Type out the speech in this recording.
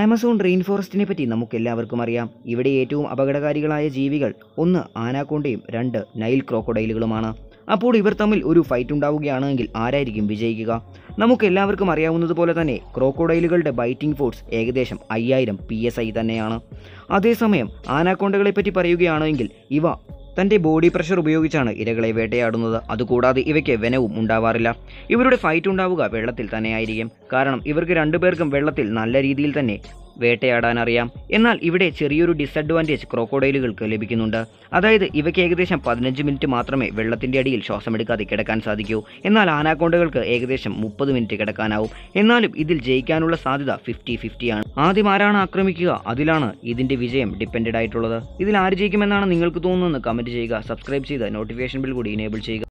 Amazon rain ഫോറസ്റ്റിനെ പറ്റി നമുക്കെല്ലാവർക്കും അറിയാം ഇവിടെ ഏറ്റവും അപകടകാരികളായ ജീവികൾ ഒന്ന് ആനാക്കോണ്ടയും രണ്ട് നൈൽ ക്രോക്കോഡൈലുകളുമാണ് അപ്പോൾ ഇവർ തമ്മിൽ ഒരു ഫൈറ്റ് ഉണ്ടാവുകയാണെങ്കിൽ ആരായിരിക്കും വിജയിക്കുക നമുക്കെല്ലാവർക്കും അറിയാവുന്നതുപോലെ തന്നെ ക്രോക്കോഡൈലുകളുടെ ബൈറ്റിംഗ് ഫോഴ്സ് ഏകദേശം അയ്യായിരം പി എസ് ഐ തന്നെയാണ് അതേസമയം ആനാക്കോണ്ടകളെ പറ്റി പറയുകയാണെങ്കിൽ ഇവ തന്റെ ബോഡി പ്രഷർ ഉപയോഗിച്ചാണ് ഇരകളെ വേട്ടയാടുന്നത് അതുകൂടാതെ ഇവയ്ക്ക് വനവും ഉണ്ടാവാറില്ല ഇവരുടെ ഫൈറ്റ് ഉണ്ടാവുക വെള്ളത്തിൽ തന്നെയായിരിക്കും കാരണം ഇവർക്ക് രണ്ടുപേർക്കും വെള്ളത്തിൽ നല്ല രീതിയിൽ തന്നെ വേട്ടയാടാനറിയാം എന്നാൽ ഇവിടെ ചെറിയൊരു ഡിസഡ്വാൻറ്റേജ് ക്രോക്കോഡൈലുകൾക്ക് ലഭിക്കുന്നുണ്ട് അതായത് ഇവയ്ക്ക് ഏകദേശം പതിനഞ്ച് മിനിറ്റ് മാത്രമേ വെള്ളത്തിൻ്റെ അടിയിൽ ശ്വാസമെടുക്കാതെ കിടക്കാൻ സാധിക്കൂ എന്നാൽ ആനാക്കോണ്ടകൾക്ക് ഏകദേശം മുപ്പത് മിനിറ്റ് കിടക്കാനാവും എന്നാലും ഇതിൽ ജയിക്കാനുള്ള സാധ്യത ഫിഫ്റ്റി ഫിഫ്റ്റിയാണ് ആദ്യം ആരാണ് ആക്രമിക്കുക അതിലാണ് ഇതിൻ്റെ വിജയം ഡിപ്പെൻഡ് ആയിട്ടുള്ളത് ഇതിൽ ആര് ജയിക്കുമെന്നാണ് നിങ്ങൾക്ക് തോന്നുന്നത് കമൻറ്റ് ചെയ്യുക സബ്സ്ക്രൈബ് ചെയ്ത് നോട്ടിഫിക്കേഷൻ ബിൽ കൂടി ഇനേബിൾ ചെയ്യുക